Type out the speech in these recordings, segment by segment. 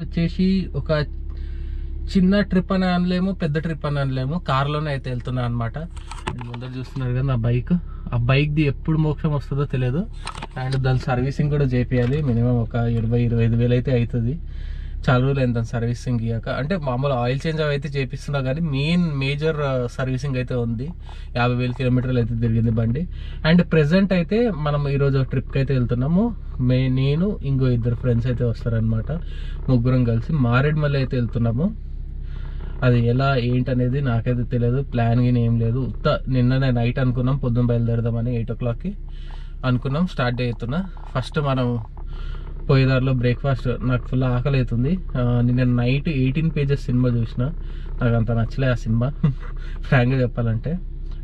వచ్చేసి ఒక చిన్న ట్రిప్ అని అనలేము పెద్ద ట్రిప్ అని అనలేము కార్లోనే అయితే వెళ్తున్నాను అనమాట ముందర చూస్తున్నారు కదా నా బైక్ ఆ బైక్ది ఎప్పుడు మోక్షం వస్తుందో తెలియదు అండ్ దాని సర్వీసింగ్ కూడా చేపియాలి మినిమం ఒక ఇరవై ఇరవై ఐదు వేలు అయితే అవుతుంది చాలా రోజులు అయింది సర్వీసింగ్ ఇయ్యాక అంటే మామూలు ఆయిల్ చేంజ్ అవి అయితే చేపిస్తున్నా కానీ మెయిన్ మేజర్ సర్వీసింగ్ అయితే ఉంది యాభై వేల కిలోమీటర్లు అయితే తిరిగింది బండి అండ్ ప్రెసెంట్ అయితే మనం ఈరోజు ట్రిప్కి అయితే వెళ్తున్నాము మే నేను ఇంకో ఇద్దరు ఫ్రెండ్స్ అయితే వస్తారనమాట ముగ్గురం కలిసి మారేడుమల్లి అయితే వెళ్తున్నాము అది ఎలా ఏంటనేది నాకైతే తెలియదు ప్లాన్ కానీ ఏం లేదు ఉత్త నిన్న నేను నైట్ అనుకున్నాం పొద్దున్న బయలుదేరదామని ఎయిట్ ఓ క్లాక్కి అనుకున్నాం స్టార్ట్ అవుతున్నా ఫస్ట్ మనం పోయేదారిలో బ్రేక్ఫాస్ట్ నాకు ఫుల్ ఆకలి అవుతుంది నిన్న నైట్ ఎయిటీన్ పేజెస్ సినిమా చూసిన నాకు అంత నచ్చలే ఆ సినిమా ఫ్రాంక్గా చెప్పాలంటే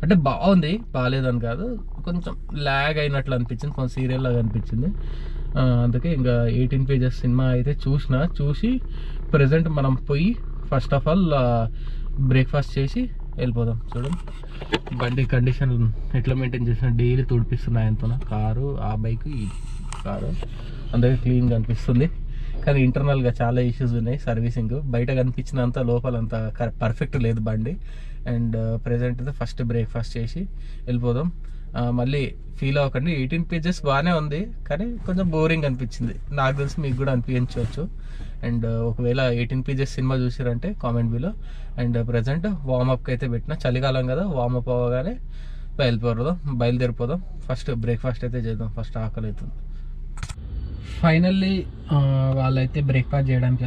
అంటే బాగుంది బాగాలేదని కాదు కొంచెం ల్యాగ్ అయినట్లు అనిపించింది కొంచెం సీరియల్ లాగా అనిపించింది అందుకే ఇంకా ఎయిటీన్ పేజెస్ సినిమా అయితే చూసిన చూసి ప్రజెంట్ మనం పోయి ఫస్ట్ ఆఫ్ ఆల్ బ్రేక్ఫాస్ట్ చేసి వెళ్ళిపోదాం చూడండి బండి కండిషన్ ఎట్లా మెయింటైన్ చేసిన డైలీ తుడిపిస్తున్నాయి ఆయనతో కారు ఆ బైక్ ఈ కారు అందుకే క్లీన్గా అనిపిస్తుంది కానీ ఇంటర్నల్గా చాలా ఇష్యూస్ ఉన్నాయి సర్వీసింగ్ బయట కనిపించినంత లోపలంత పర్ఫెక్ట్ లేదు బండి అండ్ ప్రజెంట్ అయితే ఫస్ట్ బ్రేక్ఫాస్ట్ చేసి వెళ్ళిపోదాం uh, మళ్ళీ ఫీల్ అవ్వకండి ఎయిటీన్ పేజెస్ బాగానే ఉంది కానీ కొంచెం బోరింగ్ అనిపించింది నాకు తెలిసి మీకు కూడా అనిపించవచ్చు అండ్ uh, ఒకవేళ ఎయిటీన్ పేజెస్ సినిమా చూసారంటే comment below and present uh, వార్మప్కి అయితే పెట్టిన చలికాలం కదా వార్మప్ అవ్వగానే బయలుదేరిపోదాం బయలుదేరిపోదాం ఫస్ట్ బ్రేక్ఫాస్ట్ అయితే చేద్దాం ఫస్ట్ ఆకలి అవుతుంది ఫైనల్లీ వాళ్ళైతే బ్రేక్ఫాస్ట్ చేయడానికి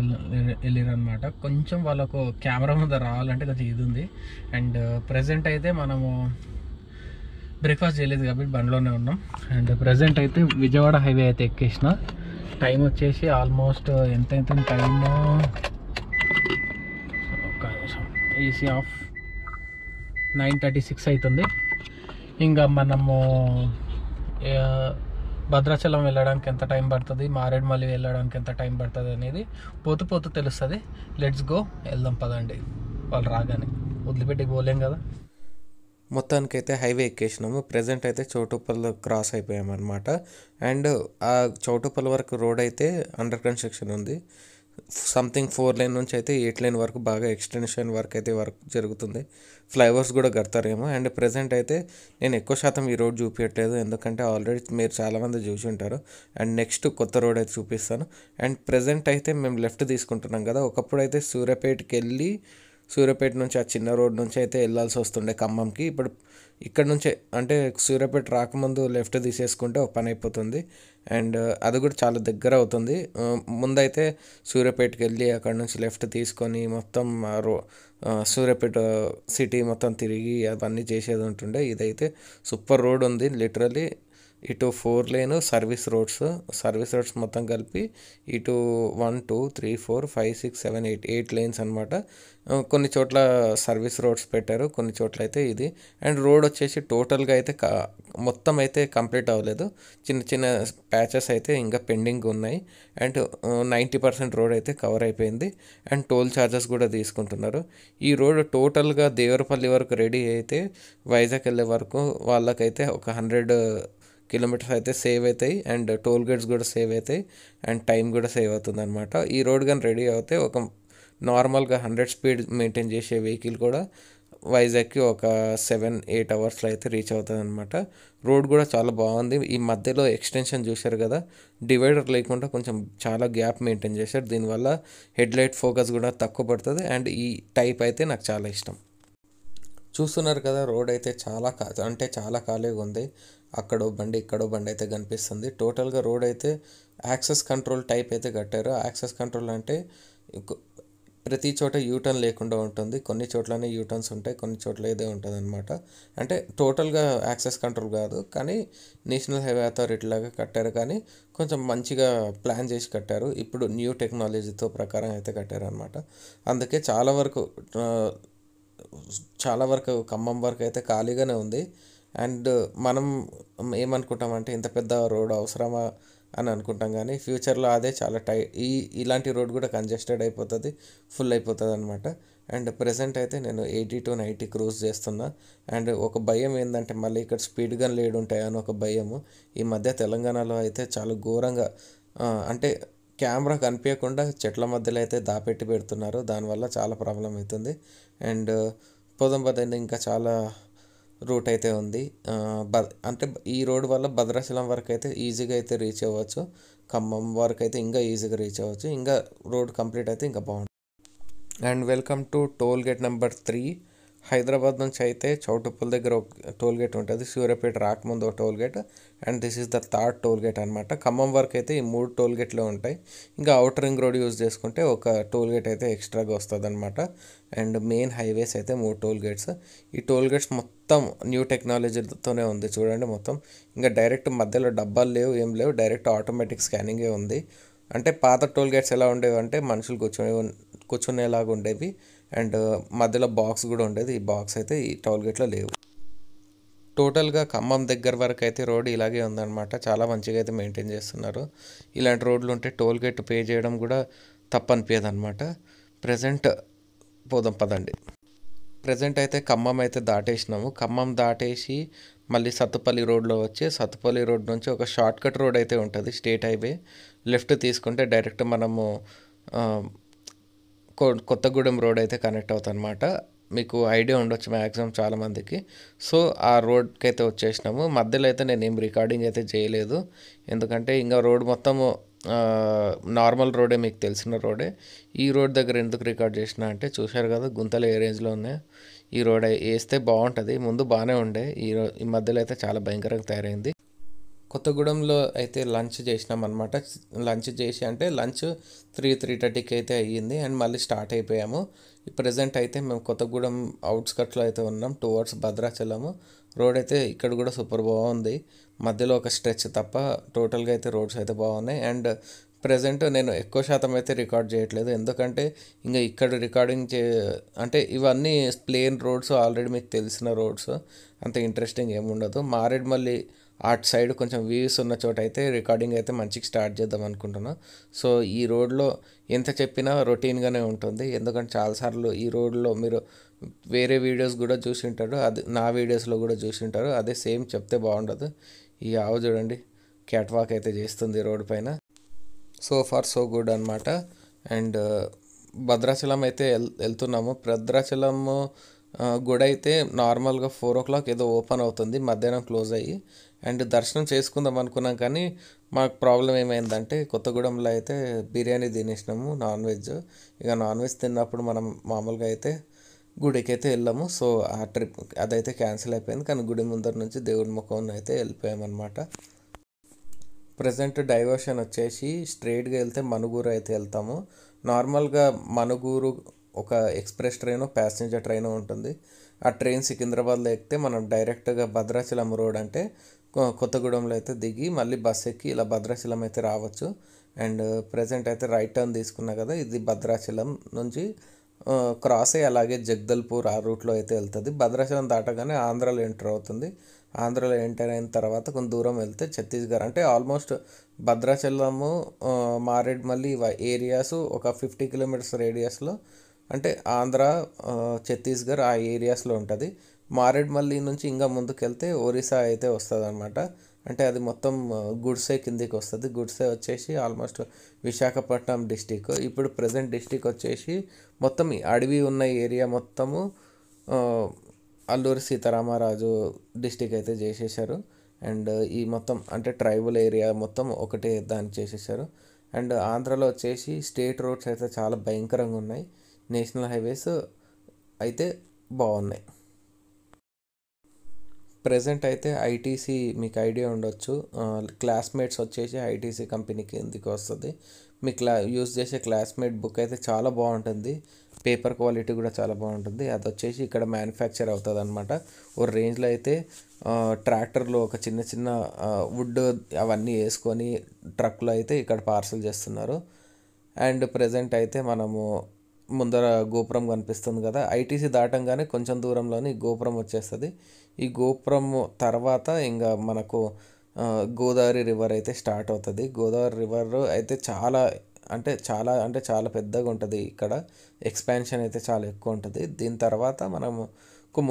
వెళ్ళారు అనమాట కొంచెం వాళ్ళకు కెమెరా మీద రావాలంటే కొంచెం ఇది ఉంది అండ్ ప్రజెంట్ అయితే మనము బ్రేక్ఫాస్ట్ చేయలేదు కాబట్టి బండిలోనే ఉన్నాం అండ్ ప్రజెంట్ అయితే విజయవాడ హైవే అయితే ఎక్కేసిన టైం వచ్చేసి ఆల్మోస్ట్ ఎంత ఎంత టైమ్ ఈసీ ఆఫ్ నైన్ థర్టీ సిక్స్ అవుతుంది ఇంకా మనము భద్రాచలం వెళ్ళడానికి ఎంత టైం పడుతుంది మారేడుమల్లి వెళ్ళడానికి ఎంత టైం పడుతుంది అనేది పోతు పోతు తెలుస్తుంది లెట్స్ గో వెళ్దాం పదండి వాళ్ళు రాగానే వదిలిపెట్టి పోలేం కదా మొత్తానికైతే హైవే ఎక్కేసినాము ప్రజెంట్ అయితే చౌటుపల్లి క్రాస్ అనమాట అండ్ ఆ చౌటుపల్లి వరకు రోడ్ అయితే అండర్ కన్స్ట్రక్షన్ ఉంది సంథింగ్ ఫోర్ లైన్ నుంచి అయితే ఎయిట్ లైన్ వరకు బాగా ఎక్స్టెన్షన్ వర్క్ అయితే వర్క్ జరుగుతుంది ఫ్లైఓవర్స్ కూడా కడతారేమో అండ్ ప్రజెంట్ అయితే నేను ఎక్కువ శాతం ఈ రోడ్ చూపించట్లేదు ఎందుకంటే ఆల్రెడీ మీరు చాలామంది చూసి ఉంటారు అండ్ నెక్స్ట్ కొత్త రోడ్ అయితే చూపిస్తాను అండ్ ప్రజెంట్ అయితే మేము లెఫ్ట్ తీసుకుంటున్నాం కదా ఒకప్పుడు అయితే సూర్యాపేటకి వెళ్ళి సూర్యాపేట నుంచి ఆ చిన్న రోడ్ నుంచి అయితే వెళ్ళాల్సి వస్తుండే ఖమ్మంకి ఇప్పుడు ఇక్కడ నుంచే అంటే సూర్యాపేట రాకముందు లెఫ్ట్ తీసేసుకుంటే ఒక పని అయిపోతుంది అండ్ అది కూడా చాలా దగ్గర అవుతుంది ముందైతే సూర్యాపేటకి వెళ్ళి అక్కడ నుంచి లెఫ్ట్ తీసుకొని మొత్తం రో సూర్యాపేట సిటీ మొత్తం తిరిగి అవన్నీ చేసేది ఉంటుండే ఇదైతే సూపర్ రోడ్ ఉంది లిటరలీ ఇటు four lane service roads service roads మొత్తం కలిపి ఇటు one two three four five six seven eight eight lanes అనమాట కొన్ని చోట్ల సర్వీస్ రోడ్స్ పెట్టారు కొన్ని చోట్ల అయితే ఇది అండ్ రోడ్ వచ్చేసి టోటల్గా అయితే మొత్తం అయితే కంప్లీట్ అవ్వలేదు చిన్న చిన్న ప్యాచెస్ అయితే ఇంకా పెండింగ్ ఉన్నాయి అండ్ నైంటీ పర్సెంట్ రోడ్ అయితే కవర్ అయిపోయింది అండ్ టోల్ ఛార్జెస్ కూడా తీసుకుంటున్నారు ఈ రోడ్ టోటల్గా దేవరపల్లి వరకు రెడీ అయితే వైజాగ్ వెళ్ళే వరకు వాళ్ళకైతే ఒక హండ్రెడ్ కిలోమీటర్స్ అయితే సేవ్ అవుతాయి అండ్ టోల్ గేట్స్ కూడా సేవ్ అవుతాయి అండ్ టైం కూడా సేవ్ అవుతుంది అనమాట ఈ రోడ్ కానీ రెడీ అవుతే ఒక నార్మల్గా హండ్రెడ్ స్పీడ్ మెయింటైన్ చేసే వెహికల్ కూడా వైజాగ్కి ఒక సెవెన్ ఎయిట్ అవర్స్లో అయితే రీచ్ అవుతుంది అనమాట రోడ్ కూడా చాలా బాగుంది ఈ మధ్యలో ఎక్స్టెన్షన్ చూశారు కదా డివైడర్ లేకుండా కొంచెం చాలా గ్యాప్ మెయింటైన్ చేశారు దీనివల్ల హెడ్లైట్ ఫోకస్ కూడా తక్కువ పడుతుంది అండ్ ఈ టైప్ అయితే నాకు చాలా ఇష్టం చూస్తున్నారు కదా రోడ్ అయితే చాలా అంటే చాలా ఖాళీగా ఉంది అక్కడో బండి ఇక్కడో బండి అయితే కనిపిస్తుంది టోటల్గా రోడ్ అయితే యాక్సెస్ కంట్రోల్ టైప్ అయితే కట్టారు యాక్సెస్ కంట్రోల్ అంటే ప్రతి చోట యూటర్న్ లేకుండా ఉంటుంది కొన్ని చోట్లనే యూటర్న్స్ ఉంటాయి కొన్ని చోట్ల ఏదో ఉంటుంది అనమాట అంటే టోటల్గా యాక్సెస్ కంట్రోల్ కాదు కానీ నేషనల్ హైవే అథారిటీ లాగా కట్టారు కానీ కొంచెం మంచిగా ప్లాన్ చేసి కట్టారు ఇప్పుడు న్యూ టెక్నాలజీతో ప్రకారం అయితే కట్టారు అనమాట అందుకే చాలా వరకు చాలా వరకు ఖమ్మం వరకు అయితే ఖాళీగానే ఉంది అండ్ మనం ఏమనుకుంటామంటే ఇంత పెద్ద రోడ్ అవసరమా అని అనుకుంటాం కానీ ఫ్యూచర్లో అదే చాలా టై ఈ ఇలాంటి రోడ్ కూడా కంజెస్టెడ్ అయిపోతుంది ఫుల్ అయిపోతుంది అనమాట అండ్ ప్రజెంట్ అయితే నేను ఎయిటీ టు నైంటీ క్రూజ్ చేస్తున్నా అండ్ ఒక భయం ఏంటంటే మళ్ళీ ఇక్కడ స్పీడ్ గన్ లేడు అని ఒక భయము ఈ మధ్య తెలంగాణలో అయితే చాలా ఘోరంగా అంటే కెమెరా కనిపించకుండా చెట్ల మధ్యలో అయితే దాపెట్టి పెడుతున్నారు దానివల్ల చాలా ప్రాబ్లం అవుతుంది అండ్ పదైంది ఇంకా చాలా రూట్ అయితే ఉంది అంటే ఈ రోడ్ వల్ల భద్రాచలం వరకు అయితే ఈజీగా అయితే రీచ్ అవ్వచ్చు ఖమ్మం వరకు అయితే ఇంకా ఈజీగా రీచ్ అవ్వచ్చు ఇంకా రోడ్ కంప్లీట్ అయితే ఇంకా బాగుంటుంది and welcome to toll gate number three Hyderabad నుంచి అయితే చౌటుప్పల్ దగ్గర ఒక టోల్ గేట్ ఉంటుంది సూర్యపేట రాకముందు ఒక toll gate and this is the third toll gate అనమాట ఖమ్మం వరకు అయితే ఈ మూడు టోల్ గేట్లు ఉంటాయి ఇంకా అవుటర్ రింగ్ రోడ్ యూజ్ చేసుకుంటే ఒక టోల్ గేట్ అయితే ఎక్స్ట్రాగా వస్తుంది అనమాట అండ్ మెయిన్ హైవేస్ అయితే మూడు టోల్ గేట్స్ ఈ టోల్ గేట్స్ మొత్తం న్యూ టెక్నాలజీతోనే ఉంది చూడండి మొత్తం ఇంకా డైరెక్ట్ మధ్యలో డబ్బాలు లేవు ఏం లేవు డైరెక్ట్ ఆటోమేటిక్ స్కానింగే ఉంది అంటే పాత టోల్ గేట్స్ ఎలా ఉండేవి అంటే మనుషులు కూర్చొని కూర్చునేలాగా ఉండేవి అండ్ మధ్యలో బాక్స్ కూడా ఉండేది ఈ బాక్స్ అయితే ఈ టోల్ గేట్లో లేవు టోటల్గా ఖమ్మం దగ్గర వరకు అయితే రోడ్ ఇలాగే ఉందన్నమాట చాలా మంచిగా అయితే మెయింటైన్ చేస్తున్నారు ఇలాంటి రోడ్లు ఉంటే టోల్ గేట్ పే చేయడం కూడా తప్పనిపించదు అనమాట ప్రజెంట్ పోదాం పదండి ప్రజెంట్ అయితే ఖమ్మం అయితే దాటేసినాము ఖమ్మం దాటేసి మళ్ళీ సత్తుపల్లి రోడ్లో వచ్చి సత్తుపల్లి రోడ్ నుంచి ఒక షార్ట్ రోడ్ అయితే ఉంటుంది స్టేట్ హైవే లెఫ్ట్ తీసుకుంటే డైరెక్ట్ మనము కొత్తగూడెం రోడ్ అయితే కనెక్ట్ అవుతుంది అనమాట మీకు ఐడియా ఉండొచ్చు మ్యాక్సిమం చాలామందికి సో ఆ రోడ్కి అయితే వచ్చేసినాము మధ్యలో అయితే నేను ఏం రికార్డింగ్ అయితే చేయలేదు ఎందుకంటే ఇంకా రోడ్ మొత్తము నార్మల్ రోడే మీకు తెలిసిన రోడే ఈ రోడ్ దగ్గర ఎందుకు రికార్డ్ చేసిన అంటే చూశారు కదా గుంతలు ఏ రేంజ్లో ఉన్నాయి ఈ రోడ్ వేస్తే బాగుంటుంది ముందు బాగానే ఉండే ఈ ఈ మధ్యలో అయితే చాలా భయంకరంగా తయారైంది కొత్తగూడెంలో అయితే లంచ్ చేసినాం అనమాట లంచ్ చేసి అంటే లంచ్ త్రీ త్రీ థర్టీకి అయితే అయ్యింది అండ్ మళ్ళీ స్టార్ట్ అయిపోయాము ప్రజెంట్ అయితే మేము కొత్తగూడెం అవుట్స్కట్లో అయితే ఉన్నాం టువర్డ్స్ భద్రాచలము రోడ్ అయితే ఇక్కడ కూడా సూపర్ బాగుంది మధ్యలో ఒక స్ట్రెచ్ తప్ప టోటల్గా అయితే రోడ్స్ అయితే బాగున్నాయి అండ్ ప్రజెంట్ నేను ఎక్కువ శాతం అయితే రికార్డ్ చేయట్లేదు ఎందుకంటే ఇంకా ఇక్కడ రికార్డింగ్ చే అంటే ఇవన్నీ ప్లేన్ రోడ్స్ ఆల్రెడీ మీకు తెలిసిన రోడ్స్ అంత ఇంట్రెస్టింగ్ ఏముండదు మారేడుమల్లి అటు సైడ్ కొంచెం వ్యూస్ ఉన్న చోట అయితే రికార్డింగ్ అయితే మంచిగా స్టార్ట్ చేద్దాం అనుకుంటున్నాను సో ఈ రోడ్లో ఎంత చెప్పినా రొటీన్గానే ఉంటుంది ఎందుకంటే చాలాసార్లు ఈ రోడ్లో మీరు వేరే వీడియోస్ కూడా చూసి ఉంటారు అది నా వీడియోస్లో కూడా చూసి ఉంటారు అదే సేమ్ చెప్తే బాగుండదు ఈ ఆవు చూడండి క్యాట్ వాక్ అయితే చేస్తుంది రోడ్ పైన సో ఫార్ సో గుడ్ అనమాట అండ్ భద్రాచలం అయితే వెళ్తున్నాము భద్రాచలం గుడ్ అయితే నార్మల్గా ఫోర్ ఓ క్లాక్ ఏదో ఓపెన్ అవుతుంది మధ్యాహ్నం క్లోజ్ అయ్యి అండ్ దర్శనం చేసుకుందాం అనుకున్నాం కానీ మాకు ప్రాబ్లం ఏమైందంటే కొత్తగూడెంలో అయితే బిర్యానీ తినేసినాము నాన్ వెజ్ ఇక నాన్ వెజ్ తిన్నప్పుడు మనం మామూలుగా అయితే గుడికి అయితే వెళ్ళాము సో ఆ ట్రిప్ అదైతే క్యాన్సిల్ అయిపోయింది కానీ గుడి ముందర నుంచి దేవుడి ముఖం అయితే వెళ్ళిపోయామన్నమాట ప్రజెంట్ డైవర్షన్ వచ్చేసి స్ట్రేట్గా వెళ్తే మనుగూరు అయితే వెళ్తాము నార్మల్గా మనుగూరు ఒక ఎక్స్ప్రెస్ ట్రైన్ ప్యాసింజర్ ట్రైన్ ఉంటుంది ఆ ట్రైన్ సికింద్రాబాద్లో ఎక్కితే మనం డైరెక్ట్గా భద్రాచలం రోడ్ అంటే కొత్తగూడెంలో అయితే దిగి మళ్ళీ బస్ ఎక్కి ఇలా భద్రాచలం అయితే రావచ్చు అండ్ ప్రజెంట్ అయితే రైట్ టర్న్ తీసుకున్నా కదా ఇది భద్రాచలం నుంచి క్రాస్ అయ్యి అలాగే జగ్దల్పూర్ ఆ రూట్లో అయితే వెళ్తుంది భద్రాచలం దాటగానే ఆంధ్రాలో ఎంటర్ అవుతుంది ఆంధ్రాలో ఎంటర్ అయిన తర్వాత కొంత దూరం వెళ్తే ఛత్తీస్గఢ్ అంటే ఆల్మోస్ట్ భద్రాచలము మారేడ్మల్లి ఏరియాస్ ఒక ఫిఫ్టీ కిలోమీటర్స్ రేడియస్లో అంటే ఆంధ్ర ఛత్తీస్గఢ్ ఆ ఏరియాస్లో ఉంటుంది మారేడ్మల్లి నుంచి ఇంకా ముందుకెళ్తే ఒరిస్సా అయితే వస్తుంది అనమాట అంటే అది మొత్తం గుడ్సే కిందికి వస్తుంది గుడ్సే వచ్చేసి ఆల్మోస్ట్ విశాఖపట్నం డిస్టిక్ ఇప్పుడు ప్రజెంట్ డిస్టిక్ వచ్చేసి మొత్తం అడవి ఉన్న ఏరియా మొత్తము అల్లూరి సీతారామరాజు డిస్టిక్ అయితే చేసేసారు అండ్ ఈ మొత్తం అంటే ట్రైబల్ ఏరియా మొత్తం ఒకటే దాన్ని చేసేసారు అండ్ ఆంధ్రలో వచ్చేసి స్టేట్ రోడ్స్ అయితే చాలా భయంకరంగా ఉన్నాయి నేషనల్ హైవేస్ అయితే బాగున్నాయి ప్రజెంట్ అయితే ఐటీసీ మీకు ఐడియా ఉండొచ్చు క్లాస్మేట్స్ వచ్చేసి ఐటీసీ కంపెనీ కిందికి వస్తుంది మీ క్లా యూజ్ చేసే క్లాస్మేట్ బుక్ అయితే చాలా బాగుంటుంది పేపర్ క్వాలిటీ కూడా చాలా బాగుంటుంది అది వచ్చేసి ఇక్కడ మ్యానుఫ్యాక్చర్ అవుతుంది అనమాట ఓ రేంజ్లో అయితే ట్రాక్టర్లో ఒక చిన్న చిన్న వుడ్ అవన్నీ వేసుకొని ట్రక్లో అయితే ఇక్కడ పార్సల్ చేస్తున్నారు అండ్ ప్రజెంట్ అయితే మనము ముందర గోపురం కనిపిస్తుంది కదా ఐటీసీ దాటంగానే కొంచెం దూరంలోనే గోపురం వచ్చేస్తుంది ఈ గోపురం తర్వాత ఇంకా మనకు గోదావరి రివర్ అయితే స్టార్ట్ అవుతుంది గోదావరి రివర్ అయితే చాలా అంటే చాలా అంటే చాలా పెద్దగా ఉంటుంది ఇక్కడ ఎక్స్పాన్షన్ అయితే చాలా ఎక్కువ ఉంటుంది దీని తర్వాత మనము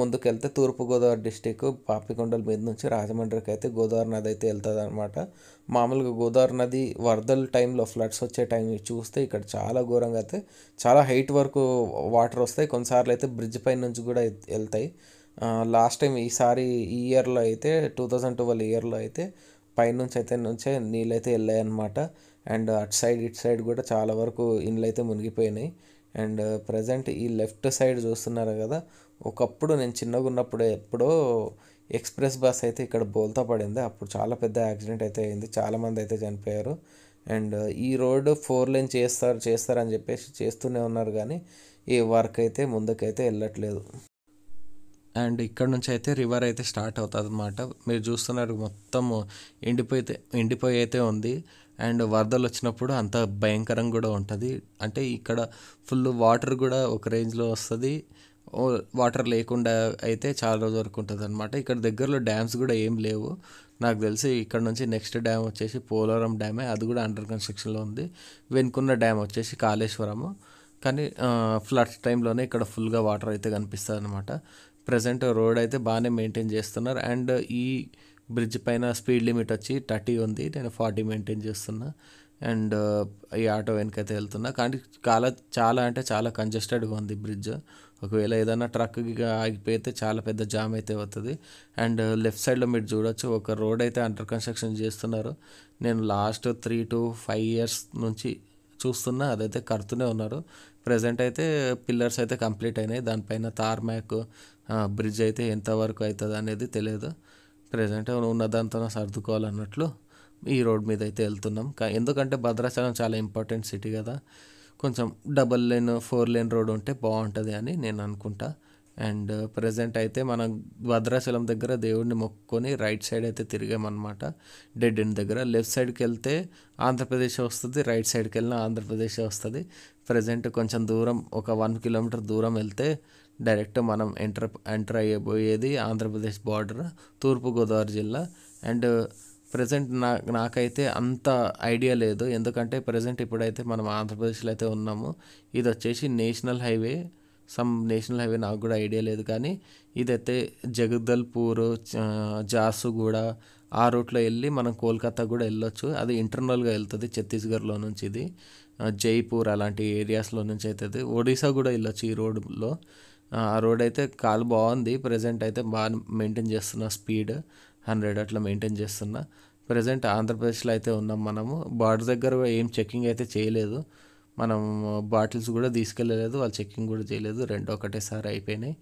ముందుకెళ్తే తూర్పుగోదావరి డిస్టిక్ పాపికొండల మీద నుంచి రాజమండ్రికి అయితే గోదావరి నది అయితే వెళ్తుంది అనమాట మామూలుగా గోదావరి నది వరదల టైంలో ఫ్లడ్స్ వచ్చే టైం చూస్తే ఇక్కడ చాలా ఘోరంగా అయితే చాలా హైట్ వరకు వాటర్ వస్తాయి కొన్నిసార్లు అయితే బ్రిడ్జ్ పై నుంచి కూడా వెళ్తాయి లాస్ట్ టైం ఈసారి ఈ ఇయర్లో అయితే టూ థౌజండ్ ట్వెల్వ్ ఇయర్లో అయితే పైనుంచి అయితే నుంచే నీళ్ళు అయితే వెళ్ళాయి అనమాట అండ్ అటు సైడ్ ఇటు సైడ్ కూడా చాలా వరకు ఇండ్లు అయితే మునిగిపోయినాయి అండ్ ప్రజెంట్ ఈ లెఫ్ట్ సైడ్ చూస్తున్నారు కదా ఒకప్పుడు నేను చిన్నగా ఉన్నప్పుడు ఎప్పుడో ఎక్స్ప్రెస్ బస్ అయితే ఇక్కడ బోల్తా పడింది అప్పుడు చాలా పెద్ద యాక్సిడెంట్ అయితే అయింది చాలామంది అయితే చనిపోయారు అండ్ ఈ రోడ్డు ఫోర్ లైన్ చేస్తారు చేస్తారని చెప్పేసి చేస్తూనే ఉన్నారు కానీ ఈ వర్క్ అయితే ముందుకైతే వెళ్ళట్లేదు అండ్ ఇక్కడ నుంచి అయితే రివర్ అయితే స్టార్ట్ అవుతుంది అనమాట మీరు చూస్తున్నారు మొత్తం ఎండిపోయితే ఎండిపోయి అయితే ఉంది అండ్ వరదలు వచ్చినప్పుడు అంత భయంకరంగా కూడా ఉంటుంది అంటే ఇక్కడ ఫుల్ వాటర్ కూడా ఒక రేంజ్లో వస్తుంది వాటర్ లేకుండా అయితే చాలా రోజు వరకు ఉంటుంది అనమాట ఇక్కడ దగ్గరలో డ్యామ్స్ కూడా ఏం లేవు నాకు తెలిసి ఇక్కడ నుంచి నెక్స్ట్ డ్యామ్ వచ్చేసి పోలవరం డ్యామే అది కూడా అండర్ కన్స్ట్రక్షన్లో ఉంది వెనుకున్న డ్యామ్ వచ్చేసి కాళేశ్వరము కానీ ఫ్లడ్స్ టైంలోనే ఇక్కడ ఫుల్గా వాటర్ అయితే కనిపిస్తుంది అనమాట ప్రజెంట్ రోడ్ అయితే బాగానే మెయింటైన్ చేస్తున్నారు అండ్ ఈ బ్రిడ్జ్ పైన స్పీడ్ లిమిట్ వచ్చి థర్టీ ఉంది నేను ఫార్టీ మెయింటైన్ చేస్తున్నాను అండ్ ఈ ఆటో వెనకైతే వెళ్తున్నా కానీ చాలా చాలా అంటే చాలా కంజెస్టెడ్గా ఉంది బ్రిడ్జ్ ఒకవేళ ఏదైనా ట్రక్ ఆగిపోయితే చాలా పెద్ద జామ్ అయితే అవుతుంది అండ్ లెఫ్ట్ సైడ్లో మీరు చూడొచ్చు ఒక రోడ్ అయితే అండర్ కన్స్ట్రక్షన్ చేస్తున్నారు నేను last three to five years నుంచి చూస్తున్నా అదైతే కడుతూనే ఉన్నారు ప్రజెంట్ అయితే పిల్లర్స్ అయితే కంప్లీట్ అయినాయి దానిపైన తార్ మ్యాక్ బ్రిడ్జ్ అయితే ఎంతవరకు అవుతుంది అనేది తెలియదు ప్రజెంట్ ఉన్న సర్దుకోవాలన్నట్లు ఈ రోడ్ మీద అయితే వెళ్తున్నాం ఎందుకంటే భద్రాచలం చాలా ఇంపార్టెంట్ సిటీ కదా కొంచెం double lane four lane road ఉంటే బాగుంటుంది అని నేను అనుకుంటా అండ్ ప్రజెంట్ అయితే మనం భద్రాచలం దగ్గర దేవుడిని మొక్కుకొని రైట్ సైడ్ అయితే తిరిగామన్నమాట డెడ్ ఎండ్ దగ్గర లెఫ్ట్ సైడ్కి వెళ్తే ఆంధ్రప్రదేశ్ వస్తుంది రైట్ సైడ్కి వెళ్ళినా ఆంధ్రప్రదేశ్ వస్తుంది ప్రజెంట్ కొంచెం దూరం ఒక వన్ కిలోమీటర్ దూరం వెళ్తే డైరెక్ట్ మనం ఎంటర్ ఎంటర్ అయ్యబోయేది ఆంధ్రప్రదేశ్ బార్డర్ తూర్పుగోదావరి జిల్లా అండ్ ప్రజెంట్ నా నాకైతే అంత ఐడియా లేదు ఎందుకంటే ప్రజెంట్ ఇప్పుడైతే మనం ఆంధ్రప్రదేశ్లో అయితే ఉన్నాము ఇది వచ్చేసి national highway some national highway నాకు కూడా ఐడియా లేదు కానీ ఇదైతే జగద్దల్పూర్ జాసుగూడ ఆ రూట్లో వెళ్ళి మనం కోల్కతా కూడా వెళ్ళొచ్చు అది ఇంటర్నల్గా వెళ్తుంది ఛత్తీస్గఢ్లో నుంచి ఇది జైపూర్ అలాంటి ఏరియాస్లో నుంచి అవుతుంది ఒడిశా కూడా వెళ్ళొచ్చు ఈ రోడ్లో ఆ రోడ్ అయితే కాలు బాగుంది ప్రజెంట్ అయితే బాగా మెయింటైన్ చేస్తున్న స్పీడ్ హండ్రెడ్ అట్లా మెయింటైన్ చేస్తున్నా ప్రజెంట్ ఆంధ్రప్రదేశ్లో అయితే ఉన్నాం మనము బార్డర్ దగ్గర ఏం చెక్కింగ్ అయితే చేయలేదు మనం బాటిల్స్ కూడా తీసుకెళ్ళలేదు వాళ్ళు చెక్కింగ్ కూడా చేయలేదు రెండు ఒకటేసారి అయిపోయినాయి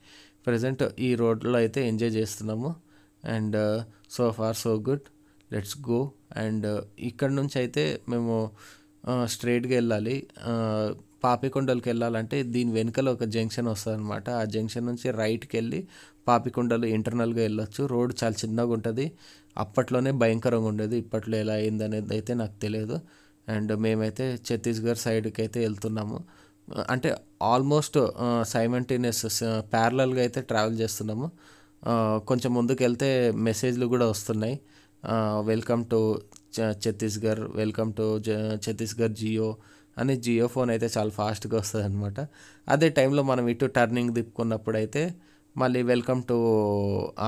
ప్రజెంట్ ఈ రోడ్లో అయితే ఎంజాయ్ చేస్తున్నాము and so far so good let's go and ఇక్కడ నుంచి అయితే మేము స్ట్రైట్గా వెళ్ళాలి పాపికొండలకి వెళ్ళాలంటే దీని వెనుకల ఒక జంక్షన్ వస్తుంది అనమాట ఆ జంక్షన్ నుంచి రైట్కి వెళ్ళి పాపికొండలు ఇంటర్నల్గా వెళ్ళొచ్చు రోడ్ చాలా చిన్నగా ఉంటుంది అప్పట్లోనే భయంకరంగా ఉండేది ఇప్పట్లో ఎలా అయింది అనేది అయితే నాకు తెలియదు అండ్ మేమైతే ఛత్తీస్గఢ్ సైడ్కి అయితే వెళ్తున్నాము అంటే ఆల్మోస్ట్ సైమంటేనియస్ ప్యారలల్గా అయితే ట్రావెల్ చేస్తున్నాము కొంచెం ముందుకు వెళ్తే మెసేజ్లు కూడా వస్తున్నాయి welcome to Chhattisgarh welcome to Chhattisgarh Jio అని జియో ఫోన్ అయితే చాలా ఫాస్ట్గా వస్తుంది అనమాట అదే టైంలో మనం ఇటు టర్నింగ్ దిక్కున్నప్పుడు అయితే మళ్ళీ welcome to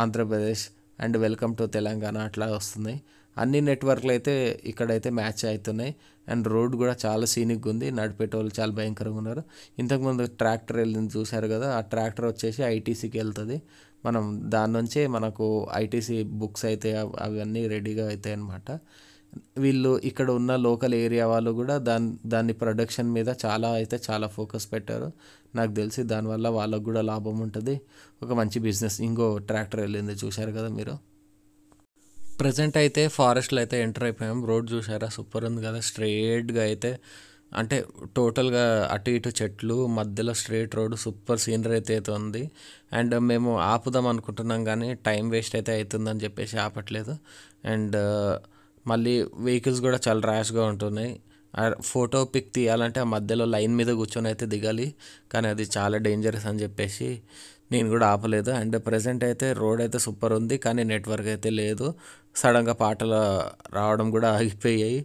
Andhra Pradesh and welcome to Telangana అట్లా వస్తున్నాయి అన్ని నెట్వర్క్లు అయితే ఇక్కడైతే మ్యాచ్ అవుతున్నాయి అండ్ రోడ్ కూడా చాలా సీనిక్గా ఉంది నడిపేటోళ్ళు చాలా భయంకరంగా ఉన్నారు ఇంతకుముందు ట్రాక్టర్ వెళ్ళింది చూశారు కదా ఆ ట్రాక్టర్ వచ్చేసి ఐటీసీకి వెళ్తుంది మనం దాని నుంచే మనకు ఐటీసీ బుక్స్ అయితే అవన్నీ రెడీగా అవుతాయి అన్నమాట వీళ్ళు ఇక్కడ ఉన్న లోకల్ ఏరియా వాళ్ళు కూడా దాని దాన్ని ప్రొడక్షన్ మీద చాలా అయితే చాలా ఫోకస్ పెట్టారు నాకు తెలిసి దానివల్ల వాళ్ళకు కూడా లాభం ఉంటుంది ఒక మంచి బిజినెస్ ఇంకో ట్రాక్టర్ వెళ్ళింది చూశారు కదా మీరు ప్రజెంట్ అయితే ఫారెస్ట్లో అయితే ఎంటర్ అయిపోయాం రోడ్ చూసారా సూపర్ ఉంది కదా స్ట్రేట్గా అయితే అంటే టోటల్గా అటు ఇటు చెట్లు మధ్యలో స్ట్రేట్ రోడ్ సూపర్ సీనరీ అయితే ఉంది అండ్ మేము ఆపుదాం అనుకుంటున్నాం కానీ టైం వేస్ట్ అయితే అవుతుందని చెప్పేసి ఆపట్లేదు అండ్ మళ్ళీ వెహికల్స్ కూడా చాలా ర్యాష్గా ఉంటున్నాయి ఫోటో పిక్ తీయాలంటే ఆ మధ్యలో లైన్ మీద కూర్చొని అయితే దిగాలి కానీ అది చాలా డేంజరస్ అని చెప్పేసి నేను కూడా ఆపలేదు అండ్ ప్రజెంట్ అయితే రోడ్ అయితే సూపర్ ఉంది కానీ నెట్వర్క్ అయితే లేదు సడన్గా పాటలు రావడం కూడా ఆగిపోయాయి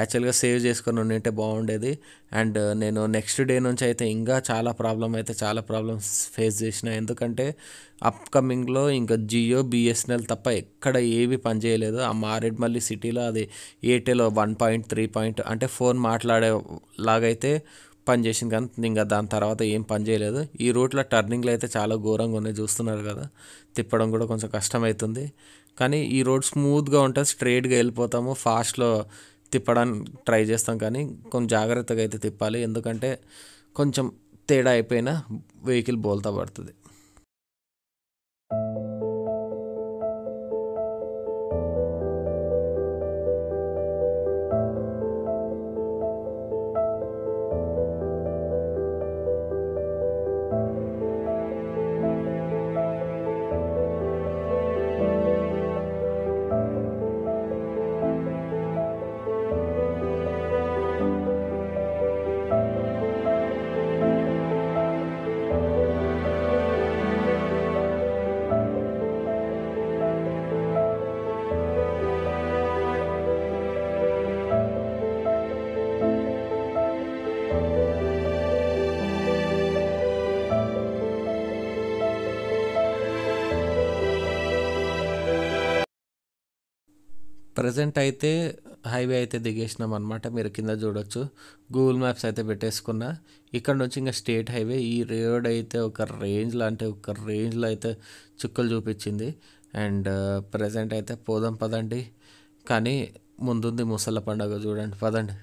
యాక్చువల్గా సేవ్ చేసుకొని ఉండింటే బాగుండేది అండ్ నేను నెక్స్ట్ డే నుంచి అయితే ఇంకా చాలా ప్రాబ్లం అయితే చాలా ప్రాబ్లమ్స్ ఫేస్ చేసిన ఎందుకంటే అప్కమింగ్లో ఇంకా జియో బిఎస్ఎన్ఎల్ తప్ప ఎక్కడ ఏవి పనిచేయలేదు ఆ మారేడ్మల్లి సిటీలో అది Airtel one point three point అంటే ఫోన్ మాట్లాడే లాగైతే పనిచేసింది కానీ ఇంకా దాని తర్వాత ఏం పని చేయలేదు ఈ రూట్లో టర్నింగ్లు అయితే చాలా ఘోరంగా ఉన్నాయి చూస్తున్నారు కదా తిప్పడం కూడా కొంచెం కష్టమవుతుంది కానీ ఈ రోడ్ స్మూత్గా ఉంటుంది స్ట్రైట్గా వెళ్ళిపోతాము ఫాస్ట్లో తిప్పడానికి ట్రై చేస్తాం కానీ కొంచెం జాగ్రత్తగా అయితే తిప్పాలి ఎందుకంటే కొంచెం తేడా అయిపోయినా వెహికల్ బోల్తా పడుతుంది ప్రజెంట్ అయితే హైవే అయితే దిగేసినాం అనమాట మీరు కింద చూడొచ్చు గూగుల్ మ్యాప్స్ అయితే పెట్టేసుకున్నా ఇక్కడ నుంచి ఇంకా స్టేట్ హైవే ఈ రోడ్ అయితే ఒక రేంజ్లో అంటే ఒక రేంజ్లో అయితే చుక్కలు చూపించింది అండ్ ప్రజెంట్ అయితే పోదాం పదండి కానీ ముందుంది ముసల పండుగ చూడండి పదండి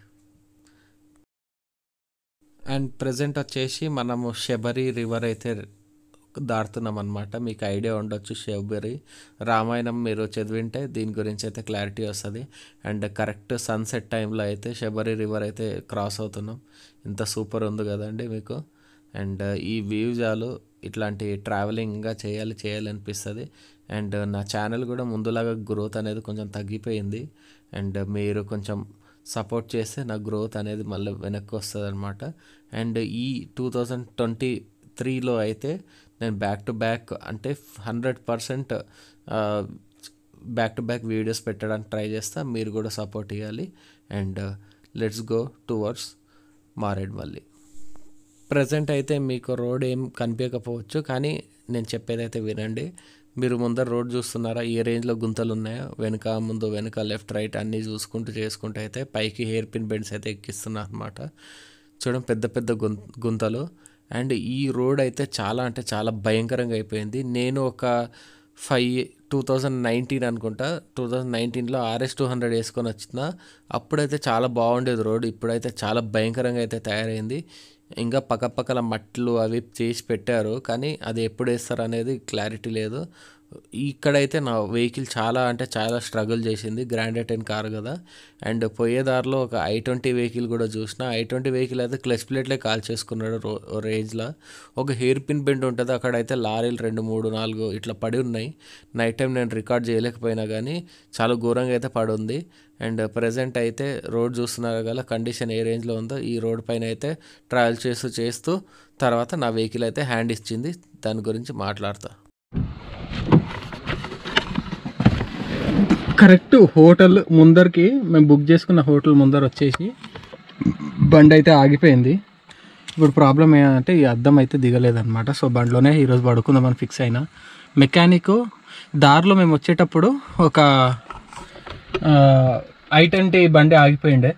అండ్ ప్రజెంట్ వచ్చేసి మనము శబరి రివర్ అయితే దాడుతున్నాం అనమాట మీకు ఐడియా ఉండొచ్చు షేవ్బెరీ రామాయణం మీరు చదివింటే దీని గురించి అయితే క్లారిటీ వస్తుంది అండ్ కరెక్ట్ సన్సెట్ టైంలో అయితే శబరి రివర్ అయితే క్రాస్ అవుతున్నాం ఇంత సూపర్ ఉంది కదండి మీకు అండ్ ఈ వ్యూజాలు ఇట్లాంటి ట్రావెలింగ్గా చేయాలి చేయాలనిపిస్తుంది అండ్ నా ఛానల్ కూడా ముందులాగా గ్రోత్ అనేది కొంచెం తగ్గిపోయింది అండ్ మీరు కొంచెం సపోర్ట్ చేస్తే నా గ్రోత్ అనేది మళ్ళీ వెనక్కి వస్తుంది అనమాట అండ్ ఈ టూ థౌజండ్ ట్వంటీ త్రీలో అయితే నేను బ్యాక్ టు బ్యాక్ అంటే hundred percent back to back videos పెట్టడానికి ట్రై చేస్తా మీరు కూడా సపోర్ట్ ఇవ్వాలి అండ్ లెట్స్ గో టువర్డ్స్ మళ్ళీ ప్రజెంట్ అయితే మీకు రోడ్ ఏం కనిపించకపోవచ్చు కానీ నేను చెప్పేదైతే వినండి మీరు ముందర రోడ్ చూస్తున్నారా ఏ రేంజ్లో గుంతలు ఉన్నాయో వెనుక ముందు వెనుక లెఫ్ట్ రైట్ అన్నీ చూసుకుంటూ చేసుకుంటూ అయితే పైకి హెయిర్ పిన్ బెండ్స్ అయితే ఎక్కిస్తున్నారు అనమాట చూడండి పెద్ద పెద్ద గుంతలు అండ్ ఈ రోడ్ అయితే చాలా అంటే చాలా భయంకరంగా అయిపోయింది నేను ఒక ఫైవ్ టూ థౌజండ్ నైన్టీన్ అనుకుంటా టూ థౌజండ్ నైన్టీన్లో ఆర్ఎస్ టూ హండ్రెడ్ వేసుకొని వచ్చిన అప్పుడైతే చాలా బాగుండేది రోడ్ ఇప్పుడైతే చాలా భయంకరంగా అయితే తయారైంది ఇంకా పక్కపక్కల మట్లు అవి చేసి పెట్టారు కానీ అది ఎప్పుడు వేస్తారు అనేది క్లారిటీ లేదు ఇక్కడైతే నా వెహికల్ చాలా అంటే చాలా స్ట్రగుల్ చేసింది గ్రాండ్ అటెన్ కార్ కదా అండ్ పోయేదారిలో దారిలో ఒక ఐ ట్వంటీ వెహికల్ కూడా చూసిన ఐ ట్వంటీ వెహికల్ అయితే క్లచ్ ప్లేట్లే కాల్ చేసుకున్నాడు రో రేంజ్లో ఒక హెయిర్ పిన్ బెండ్ ఉంటుంది అక్కడైతే లారీలు రెండు మూడు నాలుగు ఇట్లా పడి ఉన్నాయి నైట్ టైం నేను రికార్డ్ చేయలేకపోయినా కానీ చాలా ఘోరంగా అయితే పడి ఉంది అండ్ ప్రజెంట్ అయితే రోడ్ చూస్తున్నారు కదా కండిషన్ ఏ రేంజ్లో ఉందో ఈ రోడ్ పైన అయితే ట్రావెల్ చేస్తూ చేస్తూ తర్వాత నా వెహికల్ అయితే హ్యాండ్ ఇచ్చింది దాని గురించి మాట్లాడతా కరెక్ట్ హోటల్ ముందరికి మేము బుక్ చేసుకున్న హోటల్ ముందర వచ్చేసి బండి అయితే ఆగిపోయింది ఇప్పుడు ప్రాబ్లం ఏంటంటే ఈ అద్దం అయితే దిగలేదనమాట సో బండిలోనే ఈరోజు పడుకుందామని ఫిక్స్ అయినా మెకానిక్ దారిలో మేము వచ్చేటప్పుడు ఒక ఐటంటే ఈ బండి ఆగిపోయిండే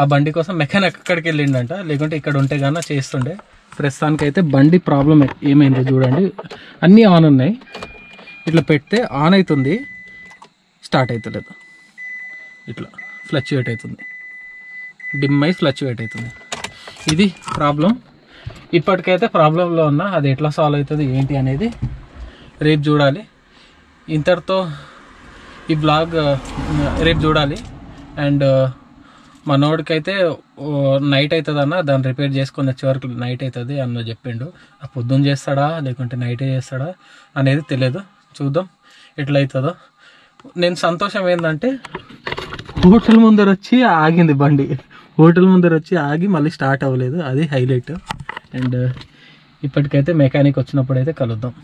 ఆ బండి కోసం మెకానిక్ అక్కడికి వెళ్ళిండంట లేకుంటే ఇక్కడ ఉంటే కన్నా చేస్తుండే ప్రస్తుతానికి అయితే బండి ప్రాబ్లం ఏమైందో చూడండి అన్నీ ఆన్ ఉన్నాయి ఇట్లా పెడితే ఆన్ అవుతుంది స్టార్ట్ అవుతలేదు ఇట్లా ఫ్లక్చుయేట్ అవుతుంది డిమ్ అయి ఫ్లక్చుయేట్ అవుతుంది ఇది ప్రాబ్లం ఇప్పటికైతే ప్రాబ్లంలో ఉన్న అది ఎట్లా సాల్వ్ అవుతుంది ఏంటి అనేది రేపు చూడాలి ఇంతటితో ఈ బ్లాగ్ రేపు చూడాలి అండ్ మనోడికైతే నైట్ అవుతుంది అన్న దాన్ని రిపేర్ చేసుకొని వచ్చేవరకు నైట్ అవుతుంది అన్న చెప్పిండు పొద్దున్న చేస్తాడా లేకుంటే నైటే చేస్తాడా అనేది తెలియదు చూద్దాం ఎట్లయితుందో నేను సంతోషం ఏంటంటే హోటల్ ముందర వచ్చి ఆగింది బండి హోటల్ ముందర వచ్చి ఆగి మళ్ళీ స్టార్ట్ అవ్వలేదు అది హైలైట్ అండ్ ఇప్పటికైతే మెకానిక్ వచ్చినప్పుడు అయితే కలుద్దాం